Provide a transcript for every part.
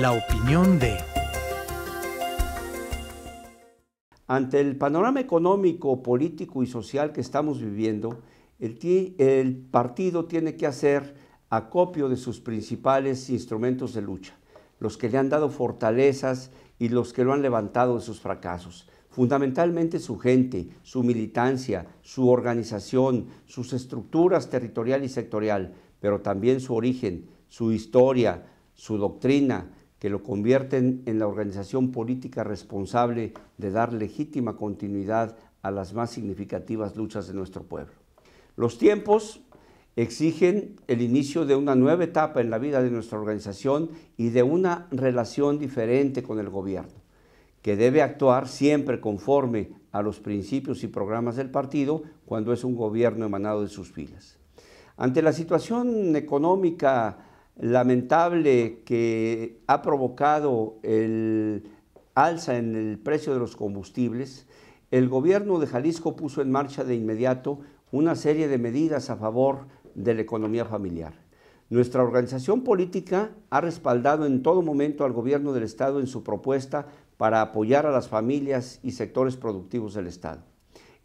La opinión de... Ante el panorama económico, político y social que estamos viviendo, el, el, partido tiene que hacer acopio de sus principales instrumentos de lucha, los que le han dado fortalezas y los que lo han levantado de sus fracasos. Fundamentalmente su gente, su militancia, su organización, sus estructuras territorial y sectorial, pero también su origen, su historia, su doctrina, que lo convierten en la organización política responsable de dar legítima continuidad a las más significativas luchas de nuestro pueblo. Los tiempos exigen el inicio de una nueva etapa en la vida de nuestra organización y de una relación diferente con el gobierno, que debe actuar siempre conforme a los principios y programas del partido cuando es un gobierno emanado de sus filas. Ante la situación económica lamentable que ha provocado el alza en el precio de los combustibles, el gobierno de Jalisco puso en marcha de inmediato una serie de medidas a favor de la economía familiar. Nuestra organización política ha respaldado en todo momento al gobierno del Estado en su propuesta para apoyar a las familias y sectores productivos del Estado.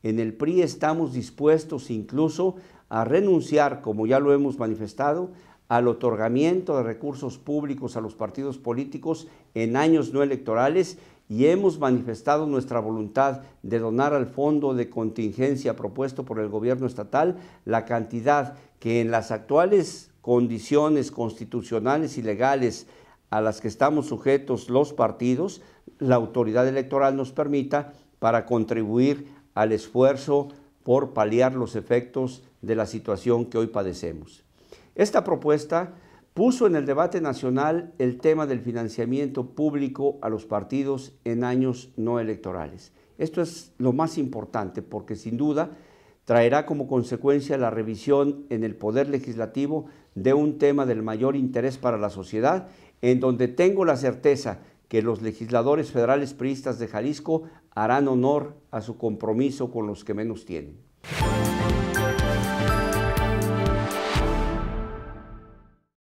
En el PRI estamos dispuestos incluso a renunciar, como ya lo hemos manifestado, al otorgamiento de recursos públicos a los partidos políticos en años no electorales y hemos manifestado nuestra voluntad de donar al fondo de contingencia propuesto por el gobierno estatal la cantidad que en las actuales condiciones constitucionales y legales a las que estamos sujetos los partidos, la autoridad electoral nos permita para contribuir al esfuerzo por paliar los efectos de la situación que hoy padecemos. Esta propuesta puso en el debate nacional el tema del financiamiento público a los partidos en años no electorales. Esto es lo más importante porque sin duda traerá como consecuencia la revisión en el Poder Legislativo de un tema del mayor interés para la sociedad, en donde tengo la certeza que los legisladores federales priistas de Jalisco harán honor a su compromiso con los que menos tienen.